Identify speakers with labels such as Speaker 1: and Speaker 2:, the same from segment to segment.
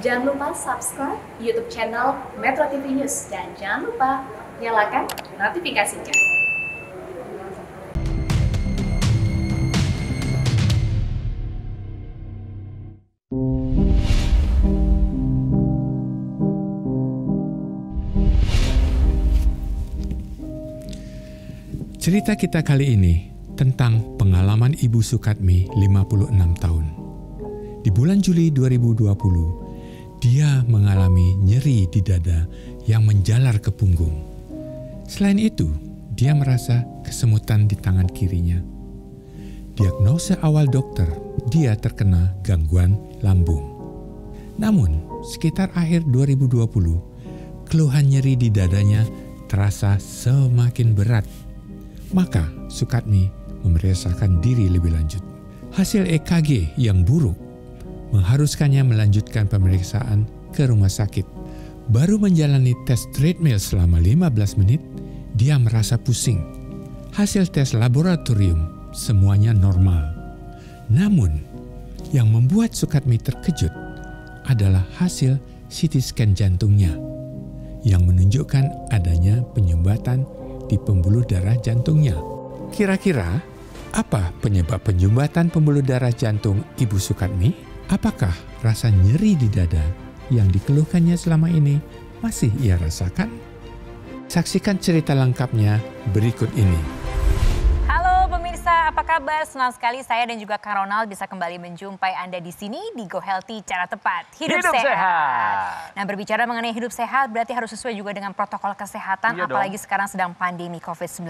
Speaker 1: Jangan lupa subscribe YouTube channel Metro TV News dan jangan lupa nyalakan notifikasinya.
Speaker 2: Cerita kita kali ini tentang pengalaman Ibu Sukatmi 56 tahun. Di bulan Juli 2020, dia mengalami nyeri di dada yang menjalar ke punggung. Selain itu, dia merasa kesemutan di tangan kirinya. Diagnosa awal dokter, dia terkena gangguan lambung. Namun, sekitar akhir 2020, keluhan nyeri di dadanya terasa semakin berat. Maka, Sukatmi memeriksakan diri lebih lanjut. Hasil EKG yang buruk mengharuskannya melanjutkan pemeriksaan ke rumah sakit. Baru menjalani tes treadmill selama 15 menit, dia merasa pusing. Hasil tes laboratorium semuanya normal. Namun, yang membuat Sukatmi terkejut adalah hasil CT scan jantungnya yang menunjukkan adanya penyumbatan di pembuluh darah jantungnya. Kira-kira apa penyebab penyumbatan pembuluh darah jantung Ibu Sukatmi? Apakah rasa nyeri di dada yang dikeluhkannya selama ini masih ia rasakan? Saksikan cerita lengkapnya berikut ini
Speaker 3: apa kabar? Senang sekali saya dan juga Kak Ronald bisa kembali menjumpai Anda di sini di Go Healthy Cara Tepat. Hidup, hidup sehat. sehat. Nah berbicara mengenai hidup sehat berarti harus sesuai juga dengan protokol kesehatan iya apalagi dong. sekarang sedang pandemi COVID-19.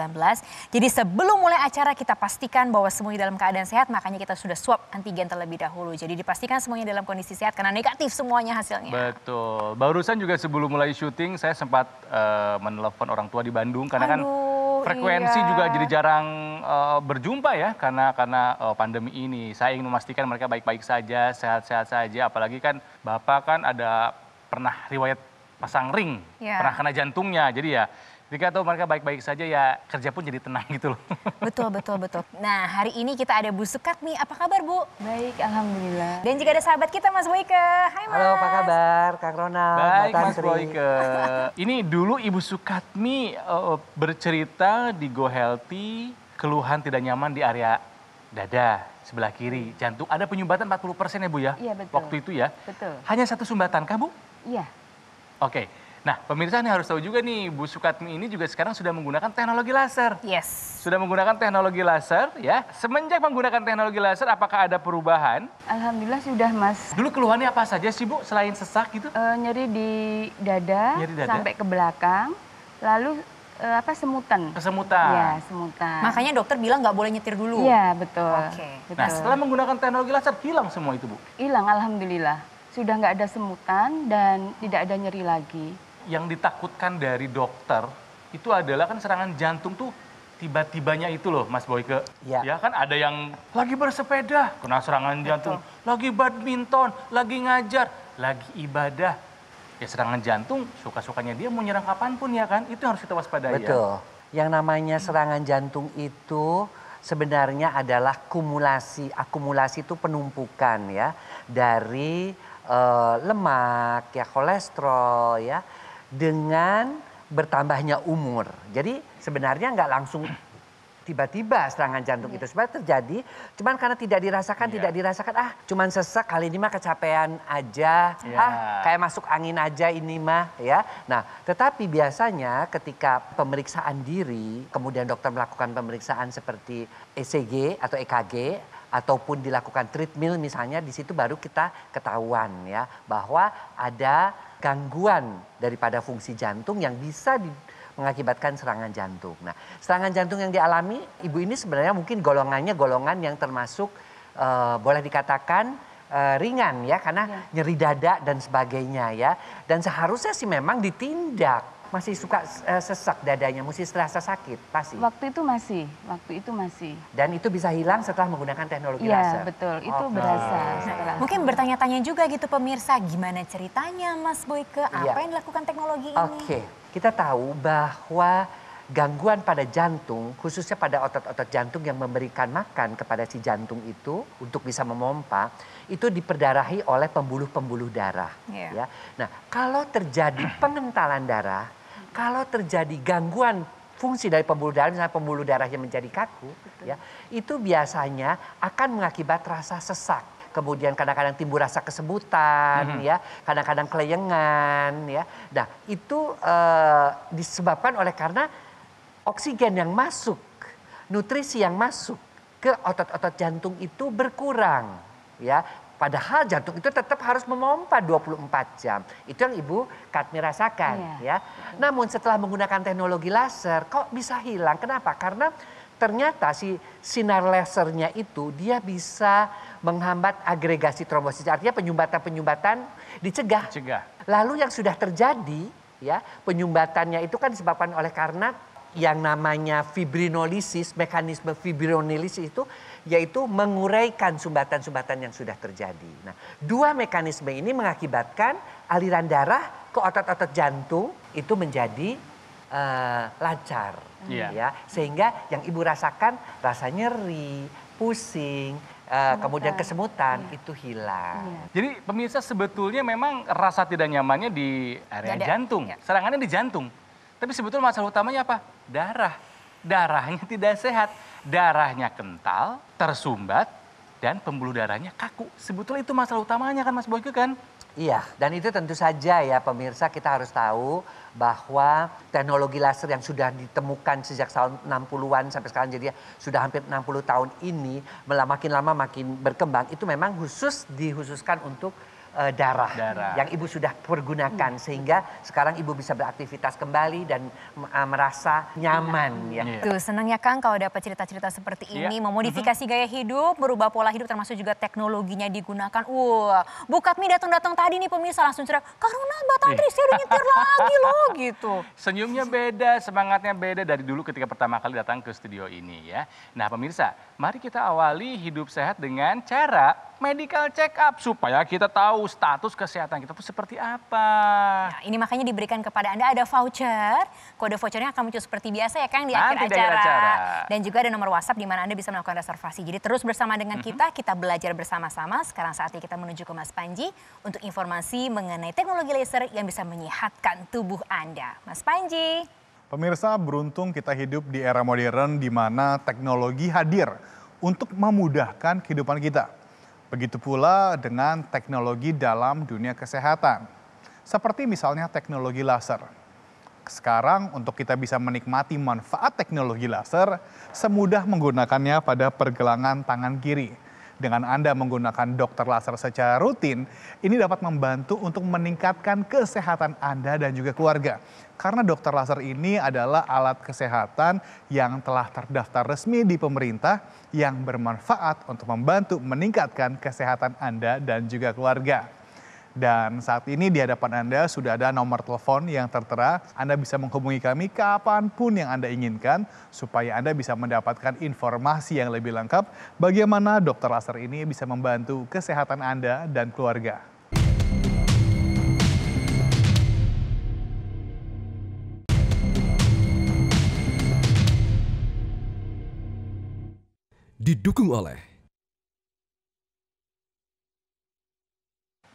Speaker 3: Jadi sebelum mulai acara kita pastikan bahwa semuanya dalam keadaan sehat makanya kita sudah swab antigen terlebih dahulu. Jadi dipastikan semuanya dalam kondisi sehat karena negatif semuanya hasilnya.
Speaker 4: Betul. Barusan juga sebelum mulai syuting saya sempat uh, menelpon orang tua di Bandung karena kan Aduh. kan frekuensi iya. juga jadi jarang uh, berjumpa ya karena karena uh, pandemi ini. Saya ingin memastikan mereka baik-baik saja, sehat-sehat saja. Apalagi kan Bapak kan ada pernah riwayat pasang ring, yeah. pernah kena jantungnya. Jadi ya jika tahu mereka baik-baik saja ya kerja pun jadi tenang gitu loh.
Speaker 3: Betul, betul, betul. Nah hari ini kita ada Bu Sukatmi. nih, apa kabar Bu? Baik, Alhamdulillah. Dan juga ada sahabat kita Mas Boyke, hai Mas.
Speaker 5: Halo, apa kabar Kak Ronald? Baik Mas Boyke.
Speaker 4: ini dulu Ibu Sukatmi uh, eh, eh, bercerita di Go Healthy, keluhan tidak nyaman di area dada sebelah kiri, jantung. Ada penyumbatan 40% ya Bu ya? Iya betul. Waktu itu ya? Betul. Hanya satu sumbatan kah Bu? Iya. Oke. Okay. Nah, pemirsa nih harus tahu juga nih, Bu Sukatmi ini juga sekarang sudah menggunakan teknologi laser. Yes. Sudah menggunakan teknologi laser ya. Semenjak menggunakan teknologi laser, apakah ada perubahan?
Speaker 1: Alhamdulillah sudah, Mas. Dulu keluhannya apa saja sih, Bu, selain sesak gitu? E, nyeri di dada, nyeri dada sampai ke belakang, lalu e, apa semutan. Kesemutan. Ya, semutan. Makanya dokter bilang nggak boleh nyetir dulu. Iya, betul. Oke. Okay. Nah, setelah
Speaker 4: menggunakan teknologi laser, hilang semua itu, Bu?
Speaker 1: Hilang, Alhamdulillah. Sudah nggak ada semutan dan tidak ada nyeri lagi
Speaker 4: yang ditakutkan dari dokter itu adalah kan serangan jantung tuh tiba-tibanya itu loh Mas Boyke. Ya. ya kan ada yang lagi bersepeda kena serangan Betul. jantung, lagi badminton, lagi ngajar, lagi ibadah. Ya serangan jantung suka-sukanya dia mau nyerang kapanpun ya kan, itu harus kita waspadai ya. Betul.
Speaker 5: Ya? Yang namanya serangan jantung itu sebenarnya adalah kumulasi. Akumulasi itu penumpukan ya dari uh, lemak, ya kolesterol ya dengan bertambahnya umur. Jadi sebenarnya nggak langsung tiba-tiba serangan jantung yeah. itu iya. sebenarnya terjadi cuman karena tidak dirasakan yeah. tidak dirasakan ah cuman sesak kali ini mah kecapean aja yeah. ah kayak masuk angin aja ini mah ya nah tetapi biasanya ketika pemeriksaan diri kemudian dokter melakukan pemeriksaan seperti ECG atau EKG ataupun dilakukan treadmill misalnya di situ baru kita ketahuan ya bahwa ada gangguan daripada fungsi jantung yang bisa di, mengakibatkan serangan jantung. Nah, serangan jantung yang dialami ibu ini sebenarnya mungkin golongannya golongan yang termasuk uh, boleh dikatakan uh, ringan ya karena ya. nyeri dada dan sebagainya ya. Dan seharusnya sih memang ditindak masih suka uh, sesak dadanya, mesti terasa sakit pasti.
Speaker 1: Waktu itu masih, waktu itu masih.
Speaker 5: Dan itu bisa hilang setelah menggunakan teknologi ya, laser. Iya betul, itu okay. berasa. Setelah.
Speaker 1: Mungkin bertanya-tanya juga gitu pemirsa,
Speaker 3: gimana ceritanya Mas Boyke, apa iya. yang dilakukan teknologi ini? Oke, okay.
Speaker 5: kita tahu bahwa gangguan pada jantung, khususnya pada otot-otot jantung yang memberikan makan kepada si jantung itu untuk bisa memompa, itu diperdarahi oleh pembuluh-pembuluh darah. Yeah. Ya. Nah, kalau terjadi pengentalan darah kalau terjadi gangguan fungsi dari pembuluh darah, misalnya pembuluh darahnya menjadi kaku, Betul. ya itu biasanya akan mengakibat rasa sesak. Kemudian kadang-kadang timbul rasa kesebutan, mm -hmm. ya, kadang-kadang kelayangan, ya. Nah itu eh, disebabkan oleh karena oksigen yang masuk, nutrisi yang masuk ke otot-otot jantung itu berkurang, ya Padahal jantung itu tetap harus memompa 24 jam. Itu yang Ibu Katmi rasakan yeah. ya. Namun setelah menggunakan teknologi laser kok bisa hilang? Kenapa? Karena ternyata si sinar lasernya itu dia bisa menghambat agregasi trombosit. Artinya penyumbatan-penyumbatan dicegah. dicegah. Lalu yang sudah terjadi ya penyumbatannya itu kan disebabkan oleh karena yang namanya fibrinolisis, mekanisme fibrinolisis itu yaitu menguraikan sumbatan-sumbatan yang sudah terjadi. Nah, dua mekanisme ini mengakibatkan aliran darah ke otot-otot jantung itu menjadi uh, lancar, yeah. ya. Sehingga yang ibu rasakan rasa nyeri, pusing, Uh, kemudian kesemutan iya. itu hilang. Iya. Jadi pemirsa sebetulnya
Speaker 4: memang rasa tidak nyamannya di area Jadi, jantung, ya? iya. serangannya di jantung. Tapi sebetulnya masalah utamanya apa? darah. Darahnya tidak sehat, darahnya kental, tersumbat, dan pembuluh darahnya kaku. Sebetulnya itu masalah utamanya kan Mas Boyke kan?
Speaker 5: Iya, dan itu tentu saja ya pemirsa kita harus tahu bahwa teknologi laser yang sudah ditemukan sejak tahun 60-an sampai sekarang jadi ya, sudah hampir 60 tahun ini makin lama makin berkembang itu memang khusus dihususkan untuk uh, darah, darah yang ibu sudah pergunakan hmm. sehingga sekarang ibu bisa beraktivitas kembali dan uh, merasa nyaman iya. ya. Yeah. Iya. Tuh
Speaker 3: senangnya Kang kalau dapat cerita-cerita seperti iya. ini memodifikasi mm-hmm. gaya hidup, berubah pola hidup termasuk juga teknologinya digunakan. Wah, uh, Bukatmi datang-datang tadi nih pemirsa langsung cerita, "Karuna Mbak Tantri yeah. saya udah nyetir lagi
Speaker 4: loh" gitu. Senyumnya beda, semangatnya beda dari dulu ketika pertama kali datang ke studio ini ya. Nah, pemirsa, mari kita awali hidup sehat dengan cara medical check up supaya kita tahu status kesehatan kita itu seperti apa.
Speaker 3: Ya, ini makanya diberikan kepada Anda ada voucher. Kode vouchernya akan muncul seperti biasa ya Kang di Nanti akhir acara. acara. Dan juga ada nomor WhatsApp di mana Anda bisa melakukan reservasi. Jadi terus bersama dengan mm -hmm. kita, kita belajar bersama-sama. Sekarang saatnya kita menuju ke Mas Panji untuk informasi mengenai teknologi laser yang bisa menyehatkan tubuh Anda. Mas Panji.
Speaker 6: Pemirsa, beruntung kita hidup di era modern di mana teknologi hadir untuk memudahkan kehidupan kita. Begitu pula dengan teknologi dalam dunia kesehatan, seperti misalnya teknologi laser. Sekarang untuk kita bisa menikmati manfaat teknologi laser, semudah menggunakannya pada pergelangan tangan kiri dengan Anda menggunakan dokter laser secara rutin, ini dapat membantu untuk meningkatkan kesehatan Anda dan juga keluarga. Karena dokter laser ini adalah alat kesehatan yang telah terdaftar resmi di pemerintah yang bermanfaat untuk membantu meningkatkan kesehatan Anda dan juga keluarga. Dan saat ini di hadapan Anda sudah ada nomor telepon yang tertera. Anda bisa menghubungi kami kapanpun yang Anda inginkan supaya Anda bisa mendapatkan informasi yang lebih lengkap bagaimana dokter laser ini bisa membantu kesehatan Anda dan keluarga.
Speaker 4: Didukung oleh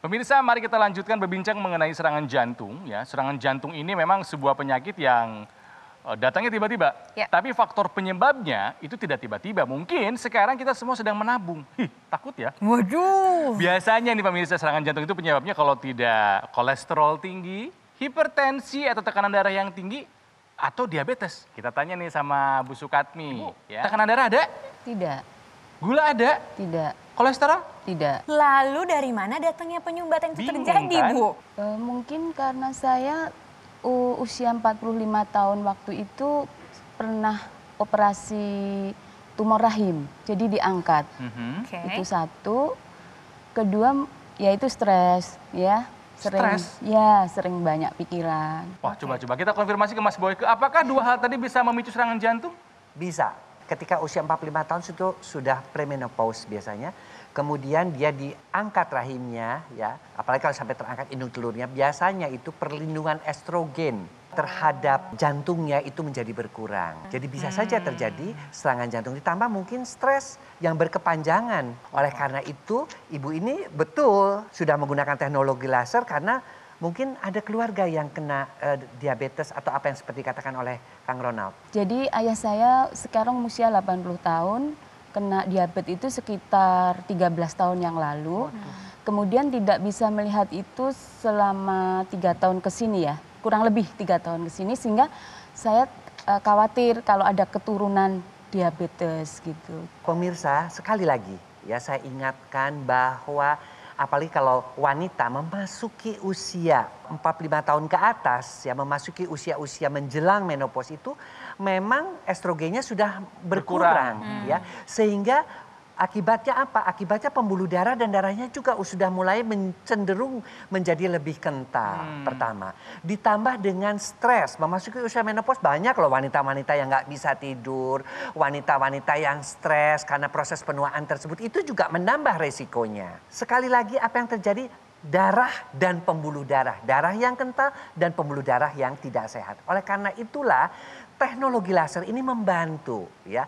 Speaker 4: Pemirsa, mari kita lanjutkan berbincang mengenai serangan jantung. Ya, serangan jantung ini memang sebuah penyakit yang eh, datangnya tiba-tiba. Ya. Tapi faktor penyebabnya itu tidak tiba-tiba. Mungkin sekarang kita semua sedang menabung. Hih, takut ya. Waduh. Biasanya nih pemirsa serangan jantung itu penyebabnya kalau tidak kolesterol tinggi, hipertensi atau tekanan darah yang tinggi, atau diabetes. Kita tanya nih sama Bu Sukatmi. ya. Tekanan darah ada? Tidak. Gula
Speaker 1: ada? Tidak. Kolesterol? Tidak. Lalu dari mana datangnya penyumbat yang Bingung, terjadi, kan? Bu? Uh, mungkin karena saya uh, usia 45 tahun waktu itu pernah operasi tumor rahim, jadi diangkat. Mm -hmm. okay. Itu satu. Kedua, yaitu stres, ya sering stres? ya sering banyak pikiran.
Speaker 5: Wah coba-coba
Speaker 4: kita konfirmasi ke Mas Boyke, apakah dua hal tadi bisa memicu serangan jantung?
Speaker 5: Bisa. Ketika usia 45 tahun itu sudah premenopause biasanya kemudian dia diangkat rahimnya ya apalagi kalau sampai terangkat indung telurnya biasanya itu perlindungan estrogen terhadap jantungnya itu menjadi berkurang. Jadi bisa hmm. saja terjadi serangan jantung ditambah mungkin stres yang berkepanjangan. Oleh karena itu ibu ini betul sudah menggunakan teknologi laser karena mungkin ada keluarga yang kena uh, diabetes atau apa yang seperti dikatakan oleh Kang Ronald.
Speaker 1: Jadi ayah saya sekarang usia 80 tahun, kena diabetes itu sekitar 13 tahun yang lalu. Kemudian tidak bisa melihat itu selama tiga tahun ke sini ya, kurang lebih tiga tahun ke sini sehingga saya eh, khawatir kalau ada keturunan diabetes gitu. Pemirsa, sekali
Speaker 5: lagi ya saya ingatkan bahwa apalagi kalau wanita memasuki usia 45 tahun ke atas ya memasuki usia-usia menjelang menopause itu memang estrogennya sudah berkurang, berkurang. Hmm. ya. Sehingga akibatnya apa? Akibatnya pembuluh darah dan darahnya juga sudah mulai cenderung menjadi lebih kental. Hmm. Pertama, ditambah dengan stres. Memasuki usia menopause banyak loh wanita-wanita yang nggak bisa tidur, wanita-wanita yang stres karena proses penuaan tersebut itu juga menambah resikonya. Sekali lagi apa yang terjadi? darah dan pembuluh darah. Darah yang kental dan pembuluh darah yang tidak sehat. Oleh karena itulah teknologi laser ini membantu ya.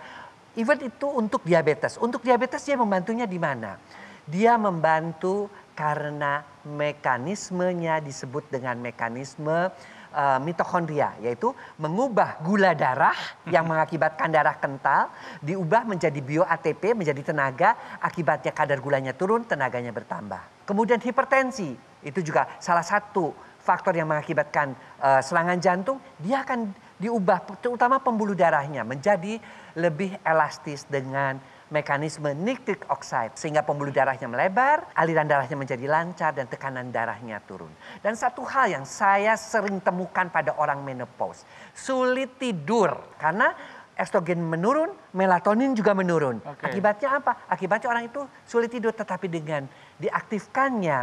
Speaker 5: Even itu untuk diabetes. Untuk diabetes dia membantunya di mana? Dia membantu karena mekanismenya disebut dengan mekanisme uh, mitokondria, yaitu mengubah gula darah yang mengakibatkan darah kental, diubah menjadi bio ATP, menjadi tenaga, akibatnya kadar gulanya turun, tenaganya bertambah. Kemudian hipertensi, itu juga salah satu faktor yang mengakibatkan uh, serangan jantung, dia akan diubah terutama pembuluh darahnya menjadi lebih elastis dengan mekanisme nitric oxide sehingga pembuluh darahnya melebar, aliran darahnya menjadi lancar dan tekanan darahnya turun. Dan satu hal yang saya sering temukan pada orang menopause, sulit tidur karena estrogen menurun, melatonin juga menurun. Okay. Akibatnya apa? Akibatnya orang itu sulit tidur tetapi dengan diaktifkannya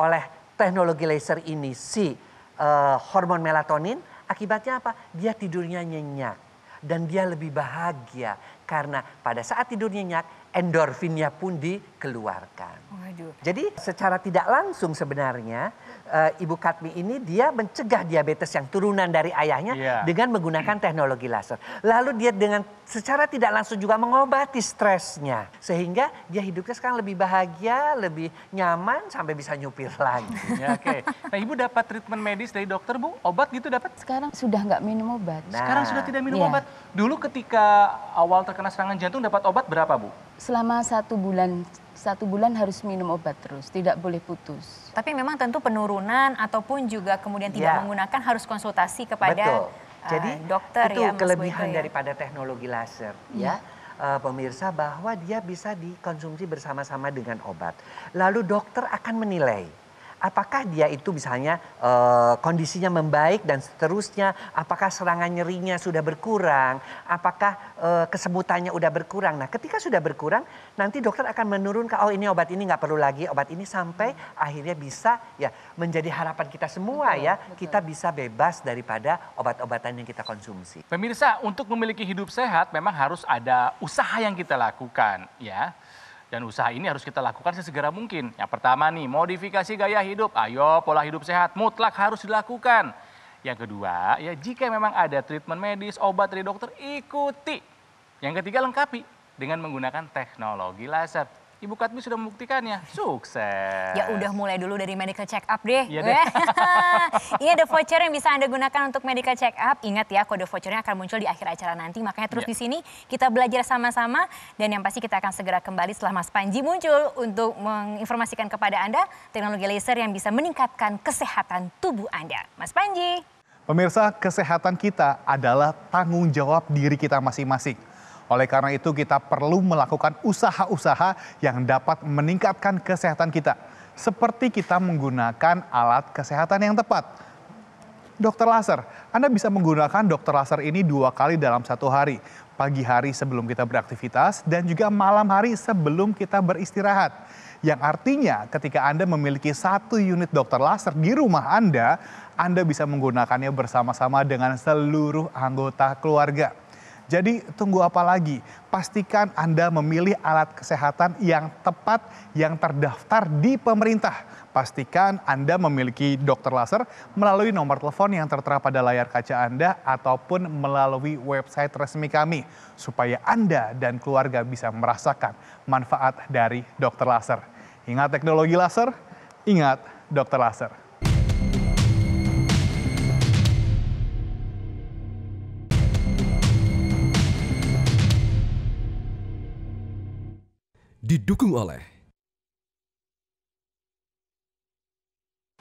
Speaker 5: oleh teknologi laser ini si uh, hormon melatonin Akibatnya apa? Dia tidurnya nyenyak dan dia lebih bahagia karena pada saat tidurnya nyenyak endorfinnya pun dikeluarkan. Waduh. Jadi secara tidak langsung sebenarnya uh, Ibu Katmi ini dia mencegah diabetes yang turunan dari ayahnya yeah. dengan menggunakan teknologi laser. Lalu dia dengan secara tidak langsung juga mengobati stresnya sehingga dia hidupnya sekarang lebih bahagia, lebih nyaman sampai bisa nyupir lagi. Yeah, Oke. Okay. Nah, Ibu dapat treatment medis dari dokter Bu, obat gitu dapat?
Speaker 1: Sekarang sudah nggak minum obat. Nah, sekarang sudah nah, tidak minum yeah. obat.
Speaker 4: Dulu ketika awal terkena serangan jantung dapat obat berapa Bu?
Speaker 1: selama satu bulan satu bulan harus minum obat terus, tidak boleh putus. Tapi memang tentu
Speaker 3: penurunan ataupun juga kemudian tidak ya. menggunakan harus konsultasi kepada Betul.
Speaker 5: Eh, Jadi uh, dokter itu ya, kelebihan ya. daripada teknologi laser hmm. ya. Uh, pemirsa bahwa dia bisa dikonsumsi bersama-sama dengan obat. Lalu dokter akan menilai apakah dia itu misalnya e, kondisinya membaik dan seterusnya, apakah serangan nyerinya sudah berkurang, apakah e, eh, kesemutannya sudah berkurang. Nah, ketika sudah berkurang, nanti dokter akan menurunkan oh ini obat ini nggak perlu lagi obat ini sampai hmm. akhirnya bisa ya menjadi harapan kita semua betul, ya, betul. kita bisa bebas daripada obat-obatan yang kita konsumsi.
Speaker 4: Pemirsa, untuk memiliki hidup sehat memang harus ada usaha yang kita lakukan ya dan usaha ini harus kita lakukan sesegera mungkin. Yang pertama nih, modifikasi gaya hidup. Ayo, pola hidup sehat mutlak harus dilakukan. Yang kedua, ya jika memang ada treatment medis, obat dari dokter, ikuti. Yang ketiga, lengkapi dengan menggunakan teknologi laser. Ibu Katmi sudah membuktikan ya, Sukses. Ya udah mulai dulu dari medical
Speaker 3: check up deh. Iya deh. Ini ada voucher yang bisa Anda gunakan untuk medical check up. Ingat ya kode vouchernya akan muncul di akhir acara nanti. Makanya terus ya. di sini kita belajar sama-sama dan yang pasti kita akan segera kembali setelah Mas Panji muncul untuk menginformasikan kepada Anda teknologi laser yang bisa meningkatkan kesehatan tubuh Anda. Mas Panji.
Speaker 6: Pemirsa, kesehatan kita adalah tanggung jawab diri kita masing-masing. Oleh karena itu kita perlu melakukan usaha-usaha yang dapat meningkatkan kesehatan kita. Seperti kita menggunakan alat kesehatan yang tepat. Dokter laser, Anda bisa menggunakan dokter laser ini dua kali dalam satu hari. Pagi hari sebelum kita beraktivitas dan juga malam hari sebelum kita beristirahat yang artinya ketika Anda memiliki satu unit dokter laser di rumah Anda, Anda bisa menggunakannya bersama-sama dengan seluruh anggota keluarga. Jadi tunggu apa lagi? Pastikan Anda memilih alat kesehatan yang tepat yang terdaftar di pemerintah. Pastikan Anda memiliki dokter laser melalui nomor telepon yang tertera pada layar kaca Anda ataupun melalui website resmi kami supaya Anda dan keluarga bisa merasakan manfaat dari dokter laser. Ingat teknologi laser, ingat dokter laser.
Speaker 2: didukung oleh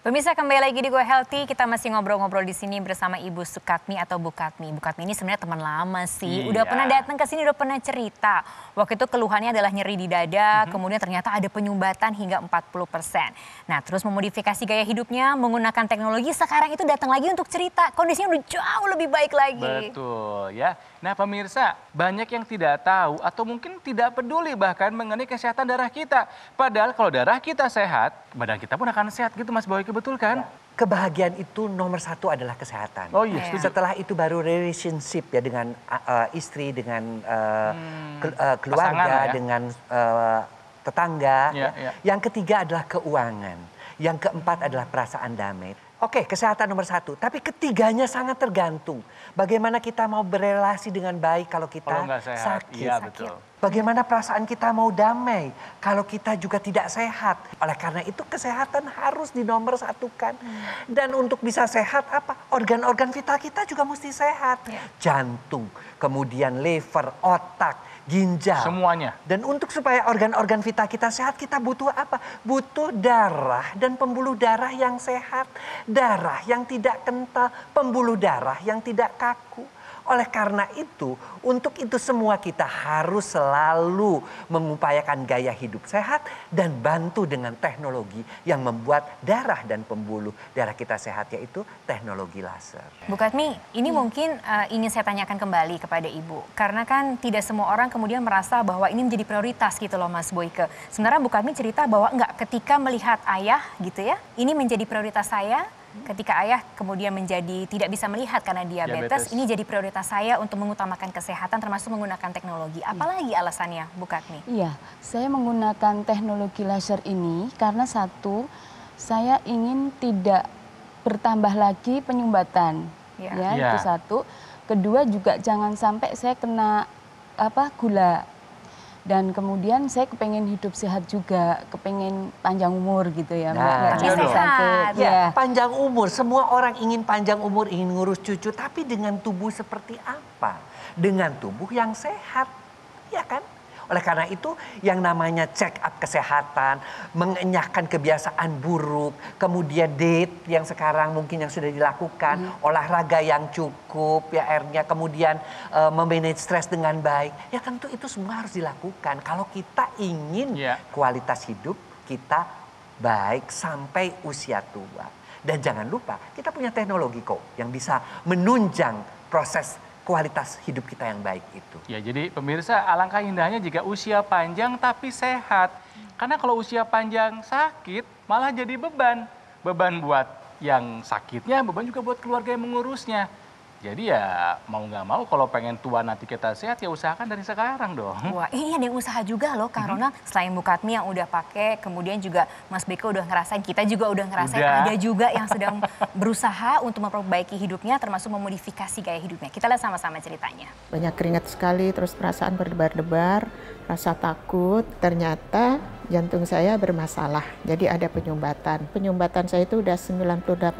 Speaker 3: Pemirsa kembali lagi di Gue Healthy, kita masih ngobrol-ngobrol di sini bersama Ibu Sukatmi atau Bu Katmi. Bu Katmi ini sebenarnya teman lama sih, iya. udah pernah datang ke sini, udah pernah cerita. Waktu itu keluhannya adalah nyeri di dada, mm -hmm. kemudian ternyata ada penyumbatan hingga 40%. Nah terus memodifikasi gaya hidupnya menggunakan teknologi, sekarang itu datang lagi untuk cerita. Kondisinya udah jauh lebih baik lagi.
Speaker 4: Betul ya. Nah, pemirsa, banyak yang tidak tahu atau mungkin tidak peduli bahkan mengenai kesehatan darah kita. Padahal kalau darah kita sehat, badan kita pun akan sehat gitu Mas Boyke, betul kan?
Speaker 5: Ya, kebahagiaan itu nomor satu adalah kesehatan. Oh iya. Yes. Setelah itu baru relationship ya dengan uh, istri, dengan uh, hmm, ke, uh, e, keluarga, ya? dengan uh, tetangga. Yeah, yeah. Yang ketiga adalah keuangan. Yang keempat adalah perasaan damai. Oke, kesehatan nomor satu. Tapi ketiganya sangat tergantung. Bagaimana kita mau berelasi dengan baik kalau kita kalau sehat. sakit. Iya, sakit. betul. Bagaimana perasaan kita mau damai kalau kita juga tidak sehat. Oleh karena itu kesehatan harus dinomor satukan. Hmm. Dan untuk bisa sehat apa? Organ-organ vital kita juga mesti sehat. Iya. Jantung, kemudian liver, otak ginjal. Semuanya. Dan untuk supaya organ-organ vital kita sehat, kita butuh apa? Butuh darah dan pembuluh darah yang sehat, darah yang tidak kental, pembuluh darah yang tidak kaku. Oleh karena itu, untuk itu semua kita harus selalu mengupayakan gaya hidup sehat dan bantu dengan teknologi yang membuat darah dan pembuluh darah kita sehat yaitu teknologi laser.
Speaker 3: Bu Katmi, ini hmm. mungkin uh, ingin saya tanyakan kembali kepada Ibu. Karena kan tidak semua orang kemudian merasa bahwa ini menjadi prioritas gitu loh Mas Boyke. Sebenarnya Bu Katmi cerita bahwa enggak ketika melihat ayah gitu ya, ini menjadi prioritas saya ketika ayah kemudian menjadi tidak bisa melihat karena diabetes, diabetes. ini jadi prioritas saya untuk mengutamakan kesehatan termasuk menggunakan teknologi. Apalagi alasannya, Bu Katni?
Speaker 1: Iya, saya menggunakan teknologi laser ini karena satu, saya ingin tidak bertambah lagi penyumbatan. Iya. Ya, ya, ya. itu satu. Kedua juga jangan sampai saya kena apa gula dan kemudian saya kepengen hidup sehat juga, kepengen panjang umur gitu ya. Nah, panjang iya umur. Sehat. ya.
Speaker 5: Panjang umur, semua orang ingin panjang umur, ingin ngurus cucu, tapi dengan tubuh seperti apa? Dengan tubuh yang sehat, ya kan? Oleh karena itu yang namanya check up kesehatan, mengenyahkan kebiasaan buruk, kemudian date yang sekarang mungkin yang sudah dilakukan, hmm. olahraga yang cukup ya airnya, kemudian e, memanage stres dengan baik. Ya tentu itu semua harus dilakukan kalau kita ingin yeah. kualitas hidup kita baik sampai usia tua. Dan jangan lupa kita punya teknologi kok yang bisa menunjang proses kualitas hidup kita yang baik itu.
Speaker 4: Ya, jadi pemirsa alangkah indahnya jika usia panjang tapi sehat. Karena kalau usia panjang sakit malah jadi beban. Beban buat yang sakitnya, beban juga buat keluarga yang mengurusnya. Jadi ya mau nggak mau kalau pengen tua nanti kita sehat ya usahakan dari sekarang dong. Wah
Speaker 3: ini iya, ada yang usaha juga loh karena mhm. Mm -hmm. Selain Mukatmi yang udah pakai, kemudian juga Mas Beko udah ngerasain, kita juga udah ngerasain udah. ada juga yang sedang berusaha untuk memperbaiki hidupnya termasuk memodifikasi gaya hidupnya. Kita lihat sama-sama ceritanya.
Speaker 1: Banyak keringat sekali, terus perasaan berdebar-debar rasa takut ternyata jantung saya bermasalah. Jadi ada penyumbatan. Penyumbatan saya itu udah 98%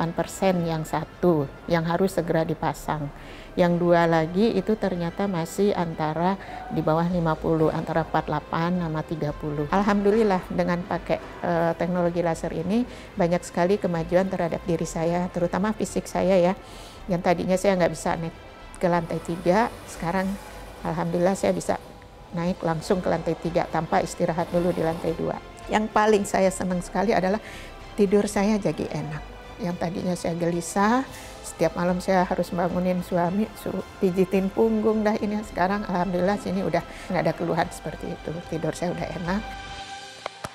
Speaker 1: yang satu yang harus segera dipasang. Yang dua lagi itu ternyata masih antara di bawah 50, antara 48 sama 30. Alhamdulillah dengan pakai e, teknologi laser ini banyak sekali kemajuan terhadap diri saya, terutama fisik saya ya. Yang tadinya saya nggak bisa naik ke lantai tiga, sekarang Alhamdulillah saya bisa naik langsung ke lantai tiga tanpa istirahat dulu di lantai dua. Yang paling saya senang sekali adalah tidur saya jadi enak. Yang tadinya saya gelisah, setiap malam saya harus bangunin suami, suruh pijitin punggung dah ini. Sekarang alhamdulillah sini udah nggak ada keluhan seperti itu. Tidur saya udah enak.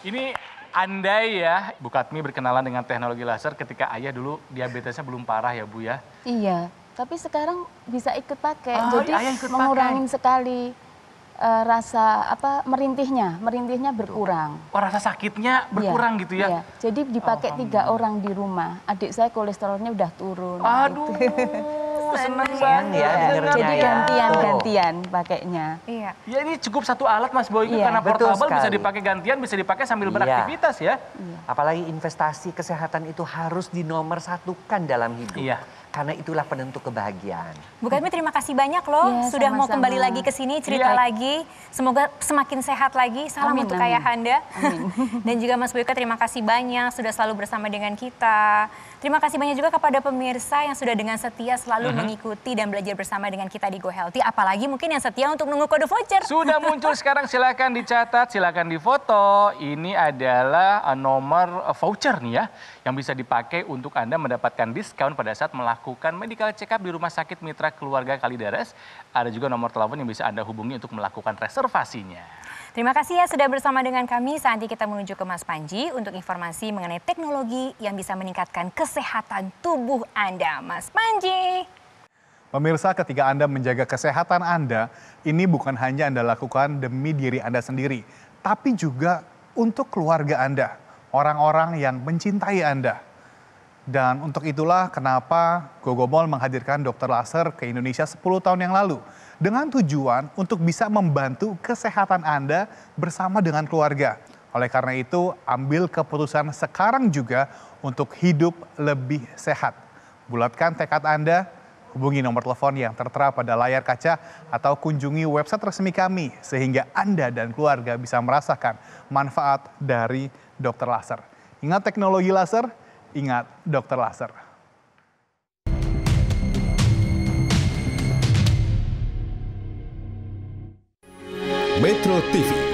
Speaker 4: Ini andai ya Bu Katmi berkenalan dengan teknologi laser ketika ayah dulu diabetesnya belum parah ya Bu ya?
Speaker 1: Iya, tapi sekarang bisa ikut pakai. Oh, jadi ayah ikut mengurangi pakai. sekali uh, rasa apa merintihnya, merintihnya berkurang. Oh, rasa sakitnya iya, berkurang iya, gitu ya. Iya. Jadi dipakai tiga orang di rumah. Adik saya kolesterolnya udah turun. Aduh. Gitu. seneng banget ya, Jadi ya. gantian-gantian ya. pakainya. Iya. Ya
Speaker 5: ini cukup satu alat Mas Boy
Speaker 1: iya. karena Betul portable sekali. bisa dipakai gantian,
Speaker 4: bisa dipakai
Speaker 5: sambil iya. beraktivitas ya. Iya. Apalagi investasi kesehatan itu harus dinomor satukan dalam hidup. Iya karena itulah penentu kebahagiaan.
Speaker 3: Bu Kami terima kasih banyak loh ya, sudah sama -sama. mau kembali lagi ke sini cerita ya. lagi. Semoga semakin sehat lagi. Salam amin, untuk amin. Ayah Anda. Dan juga Mas Boyka terima kasih banyak sudah selalu bersama dengan kita. Terima kasih banyak juga kepada pemirsa yang sudah dengan setia selalu uh mhm. -huh. mengikuti dan belajar bersama dengan kita di Go Healthy. Apalagi mungkin
Speaker 4: yang setia untuk menunggu kode voucher. Sudah muncul sekarang Silakan dicatat, silakan difoto. Ini adalah eh, nomor eh, voucher nih ya. Yang bisa dipakai untuk Anda mendapatkan diskon pada saat melakukan medical check up di Rumah Sakit Mitra Keluarga Kalideres. Ada juga nomor telepon yang bisa Anda hubungi untuk melakukan reservasinya.
Speaker 3: Terima kasih ya sudah bersama dengan kami. Saat ini kita menuju ke Mas Panji untuk informasi mengenai teknologi yang bisa meningkatkan kesehatan tubuh Anda. Mas Panji.
Speaker 6: Pemirsa, ketika Anda menjaga kesehatan Anda, ini bukan hanya Anda lakukan demi diri Anda sendiri, tapi juga untuk keluarga Anda, orang-orang yang mencintai Anda. Dan untuk itulah kenapa Gogomol menghadirkan dokter laser ke Indonesia 10 tahun yang lalu. Dengan tujuan untuk bisa membantu kesehatan Anda bersama dengan keluarga. Oleh karena itu, ambil keputusan sekarang juga untuk hidup lebih sehat. Bulatkan tekad Anda, hubungi nomor telepon yang tertera pada layar kaca atau kunjungi website resmi kami sehingga Anda dan keluarga bisa merasakan manfaat dari dokter laser. Ingat teknologi laser ingat dokter laser. Metro TV